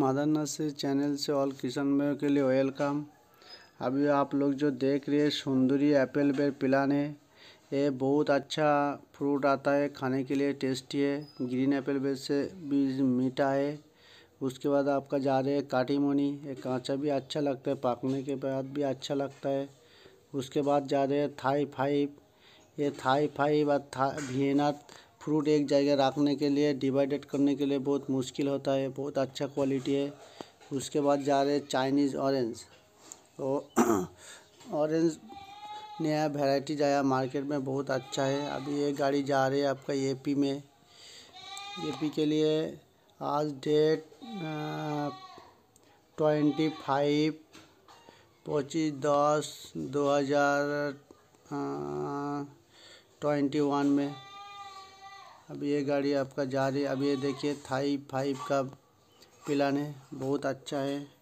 मादर nursery channel से all किसान भाइयों के लिए वेलकम अभी आप लोग जो देख रहे हैं सुंदरी एप्पल बेर पिलाने है ये बहुत अच्छा फ्रूट आता है खाने के लिए टेस्टी है ग्रीन एप्पल बेर से भी मीठा है उसके बाद आपका जा रहे है काटीमोनी ये कांचा भी अच्छा लगता है पकने के बाद भी अच्छा लगता है उसके बाद जा रहे है थाई फाइव ये थाई फाइव और था, था, फ्रूट एक जगह रखने के लिए डिवाइडेड करने के लिए बहुत मुश्किल होता है बहुत अच्छा क्वालिटी है उसके बाद जा रहे चाइनीज़ ऑरेंज तो ऑरेंज नया वैरायटी जाया मार्केट में बहुत अच्छा है अभी ये गाड़ी जा रही है आपका एपी में एपी के लिए आज डेट ट्वेंटी फाइव पच्चीस दस दो हज़ार ट्वेंटी वन में अब ये गाड़ी आपका जा रही है अब ये देखिए थाई फाइव का पिलान है बहुत अच्छा है